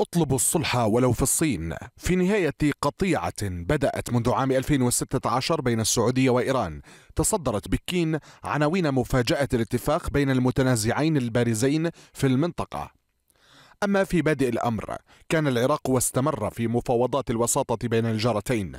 اطلبوا الصلح ولو في الصين في نهاية قطيعة بدأت منذ عام 2016 بين السعودية وإيران تصدرت بكين عناوين مفاجأة الاتفاق بين المتنازعين البارزين في المنطقة أما في بادئ الأمر كان العراق واستمر في مفاوضات الوساطة بين الجارتين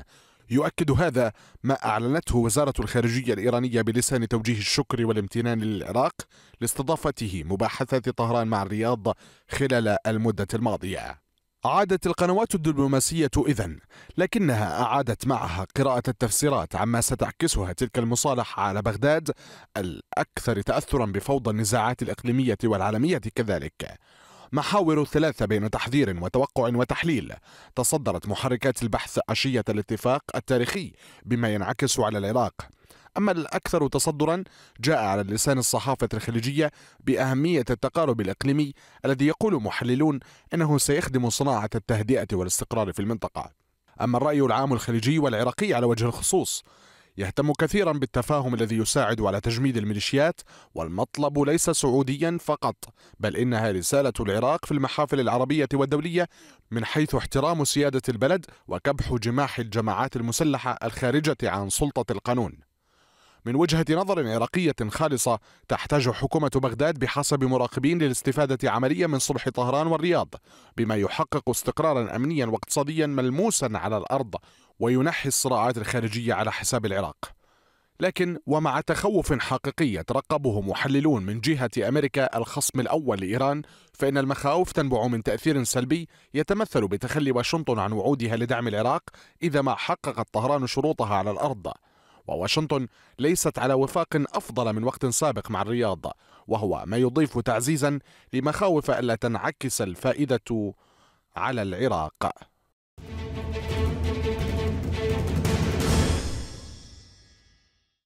يؤكد هذا ما أعلنته وزارة الخارجية الإيرانية بلسان توجيه الشكر والامتنان للعراق لاستضافته مباحثات طهران مع الرياض خلال المدة الماضية عادت القنوات الدبلوماسية إذن لكنها أعادت معها قراءة التفسيرات عما ستعكسها تلك المصالحة على بغداد الأكثر تأثرا بفوضى النزاعات الإقليمية والعالمية كذلك محاور الثلاثة بين تحذير وتوقع وتحليل تصدرت محركات البحث عشية الاتفاق التاريخي بما ينعكس على العراق أما الأكثر تصدرا جاء على لسان الصحافة الخليجية بأهمية التقارب الإقليمي الذي يقول محللون أنه سيخدم صناعة التهدئة والاستقرار في المنطقة أما الرأي العام الخليجي والعراقي على وجه الخصوص يهتم كثيرا بالتفاهم الذي يساعد على تجميد الميليشيات والمطلب ليس سعوديا فقط بل إنها رسالة العراق في المحافل العربية والدولية من حيث احترام سيادة البلد وكبح جماح الجماعات المسلحة الخارجة عن سلطة القانون من وجهة نظر عراقية خالصة تحتاج حكومة بغداد بحسب مراقبين للاستفادة عمليا من صلح طهران والرياض بما يحقق استقرارا أمنيا واقتصاديا ملموسا على الأرض وينحي الصراعات الخارجية على حساب العراق لكن ومع تخوف حقيقي يترقبه محللون من جهة أمريكا الخصم الأول لإيران فإن المخاوف تنبع من تأثير سلبي يتمثل بتخلي واشنطن عن وعودها لدعم العراق إذا ما حققت طهران شروطها على الأرض وواشنطن ليست على وفاق أفضل من وقت سابق مع الرياض وهو ما يضيف تعزيزا لمخاوف ألا تنعكس الفائدة على العراق